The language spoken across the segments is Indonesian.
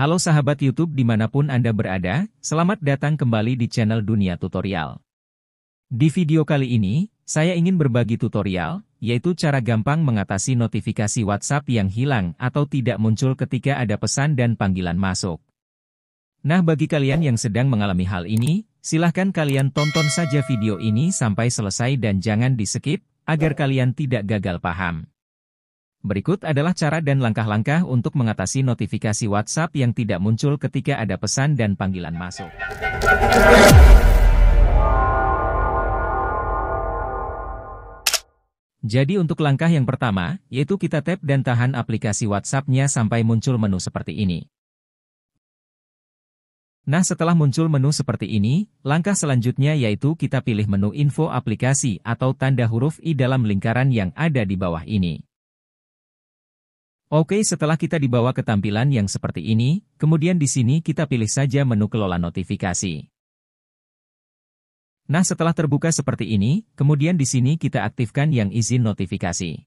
Halo sahabat YouTube dimanapun Anda berada, selamat datang kembali di channel Dunia Tutorial. Di video kali ini, saya ingin berbagi tutorial, yaitu cara gampang mengatasi notifikasi WhatsApp yang hilang atau tidak muncul ketika ada pesan dan panggilan masuk. Nah bagi kalian yang sedang mengalami hal ini, silahkan kalian tonton saja video ini sampai selesai dan jangan di skip, agar kalian tidak gagal paham. Berikut adalah cara dan langkah-langkah untuk mengatasi notifikasi WhatsApp yang tidak muncul ketika ada pesan dan panggilan masuk. Jadi untuk langkah yang pertama, yaitu kita tap dan tahan aplikasi WhatsApp-nya sampai muncul menu seperti ini. Nah setelah muncul menu seperti ini, langkah selanjutnya yaitu kita pilih menu info aplikasi atau tanda huruf I dalam lingkaran yang ada di bawah ini. Oke setelah kita dibawa ke tampilan yang seperti ini, kemudian di sini kita pilih saja menu kelola notifikasi. Nah setelah terbuka seperti ini, kemudian di sini kita aktifkan yang izin notifikasi.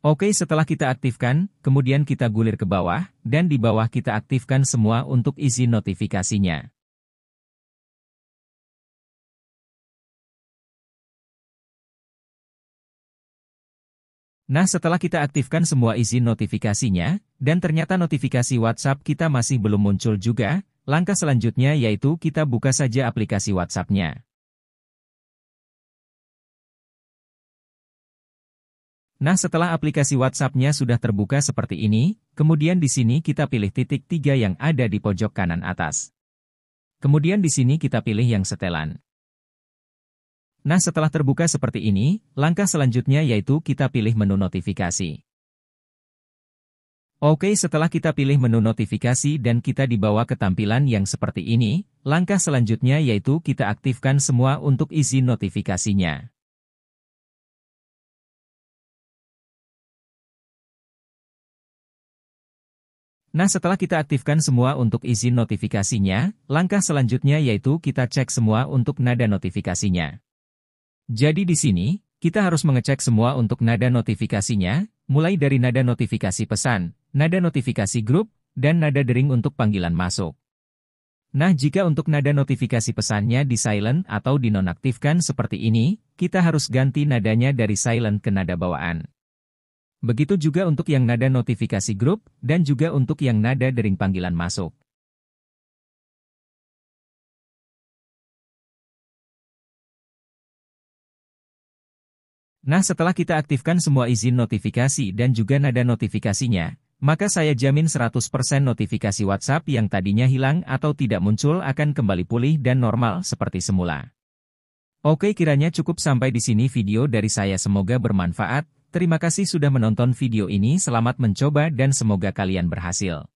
Oke setelah kita aktifkan, kemudian kita gulir ke bawah, dan di bawah kita aktifkan semua untuk izin notifikasinya. Nah setelah kita aktifkan semua izin notifikasinya, dan ternyata notifikasi WhatsApp kita masih belum muncul juga, langkah selanjutnya yaitu kita buka saja aplikasi WhatsApp-nya. Nah setelah aplikasi WhatsApp-nya sudah terbuka seperti ini, kemudian di sini kita pilih titik tiga yang ada di pojok kanan atas. Kemudian di sini kita pilih yang setelan. Nah setelah terbuka seperti ini, langkah selanjutnya yaitu kita pilih menu notifikasi. Oke setelah kita pilih menu notifikasi dan kita dibawa ke tampilan yang seperti ini, langkah selanjutnya yaitu kita aktifkan semua untuk izin notifikasinya. Nah setelah kita aktifkan semua untuk izin notifikasinya, langkah selanjutnya yaitu kita cek semua untuk nada notifikasinya. Jadi di sini, kita harus mengecek semua untuk nada notifikasinya, mulai dari nada notifikasi pesan, nada notifikasi grup, dan nada dering untuk panggilan masuk. Nah jika untuk nada notifikasi pesannya di silent atau dinonaktifkan seperti ini, kita harus ganti nadanya dari silent ke nada bawaan. Begitu juga untuk yang nada notifikasi grup, dan juga untuk yang nada dering panggilan masuk. Nah setelah kita aktifkan semua izin notifikasi dan juga nada notifikasinya, maka saya jamin 100% notifikasi WhatsApp yang tadinya hilang atau tidak muncul akan kembali pulih dan normal seperti semula. Oke kiranya cukup sampai di sini video dari saya semoga bermanfaat, terima kasih sudah menonton video ini selamat mencoba dan semoga kalian berhasil.